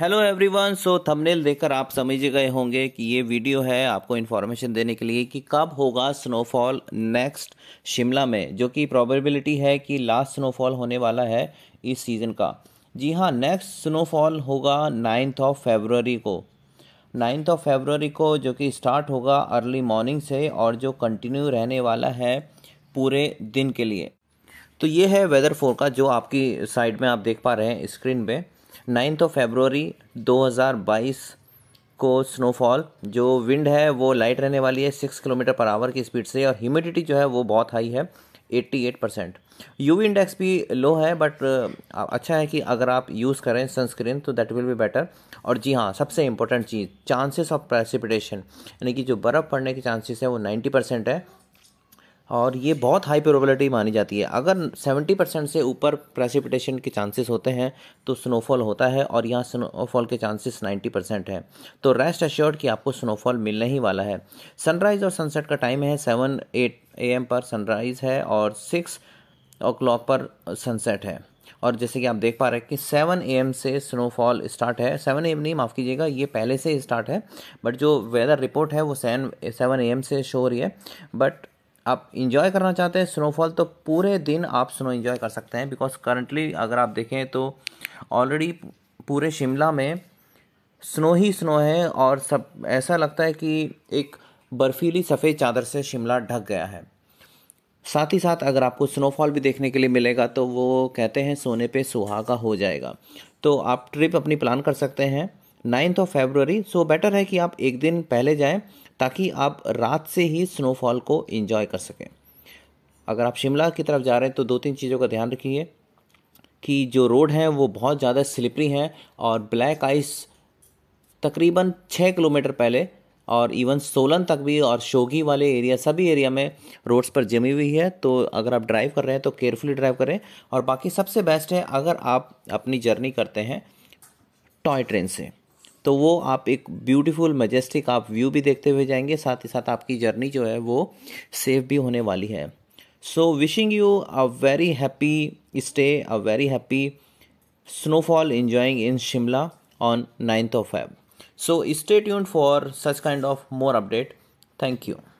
hello everyone so thumbnail देखकर आप समझ गए होंगे कि ये वीडियो है आपको इन्फॉर्मेशन देने के लिए कि कब होगा स्नोफॉल नेक्स्ट शिमला में जो कि प्रोबेबिलिटी है कि लास्ट स्नोफॉल होने वाला है इस सीज़न का जी हाँ नेक्स्ट स्नोफॉल होगा नाइन्थ ऑफ फेबररी को नाइन्थ ऑफ फेबररी को जो कि स्टार्ट होगा अर्ली मॉर्निंग से और जो कंटिन्यू रहने वाला है पूरे दिन के लिए तो ये है वेदर फोर का जो आपकी साइड में आप देख पा रहे हैं स्क्रीन पर नाइन्थ ऑफ फेबररी 2022 को स्नोफॉल जो विंड है वो लाइट रहने वाली है सिक्स किलोमीटर पर आवर की स्पीड से और ह्यूमिडिटी जो है वो बहुत हाई है 88 परसेंट यू इंडेक्स भी लो है बट अच्छा है कि अगर आप यूज़ करें सनस्क्रीन तो दैट विल बी बेटर और जी हाँ सबसे इंपॉर्टेंट चीज़ चांसेस ऑफ प्रेसिपिटेशन यानी कि जो बर्फ़ पड़ने के चांसेस है वो 90 परसेंट है और ये बहुत हाई प्रोबेबिलिटी मानी जाती है अगर 70 परसेंट से ऊपर प्रेसिपिटेशन के चांसेस होते हैं तो स्नोफॉल होता है और यहाँ स्नोफॉल के चांसेस 90 परसेंट है तो रेस्ट अश्योर्ड कि आपको स्नोफॉल मिलने ही वाला है सनराइज़ और सनसेट का टाइम है सेवन एट ए एम पर सनराइज़ है और सिक्स ओ क्लॉक पर सनसेट है और जैसे कि आप देख पा रहे हैं कि सेवन ए एम से स्नोफॉल स्टार्ट है सेवन ए एम नहीं माफ़ कीजिएगा ये पहले से स्टार्ट है बट जो वेदर रिपोर्ट है वो सेवन सेवन ए एम से शो हो रही है बट आप इंजॉय करना चाहते हैं स्नोफॉल तो पूरे दिन आप स्नो इंजॉय कर सकते हैं बिकॉज करंटली अगर आप देखें तो ऑलरेडी पूरे शिमला में स्नो ही स्नो है और सब ऐसा लगता है कि एक बर्फीली सफ़ेद चादर से शिमला ढक गया है साथ ही साथ अगर आपको स्नोफॉल भी देखने के लिए मिलेगा तो वो कहते हैं सोने पे सुहागा हो जाएगा तो आप ट्रिप अपनी प्लान कर सकते हैं ninth of February so better है कि आप एक दिन पहले जाएं ताकि आप रात से ही स्नोफॉल को इन्जॉय कर सकें अगर आप शिमला की तरफ जा रहे हैं तो दो तीन चीज़ों का ध्यान रखिए कि जो रोड हैं वो बहुत ज़्यादा स्लिपरी हैं और ब्लैक आइस तकरीबन छः किलोमीटर पहले और इवन सोलन तक भी और शोगी वाले एरिया सभी एरिया में रोड्स पर जमी हुई है तो अगर आप ड्राइव कर रहे हैं तो केयरफुली ड्राइव करें और बाकी सबसे बेस्ट है अगर आप अपनी जर्नी करते हैं टॉय ट्रेन से तो वो आप एक ब्यूटीफुल मजेस्टिक आप व्यू भी देखते हुए जाएंगे साथ ही साथ आपकी जर्नी जो है वो सेफ भी होने वाली है so wishing you a very happy stay a very happy snowfall enjoying in Shimla on ninth of Feb so stay tune for such kind of more update thank you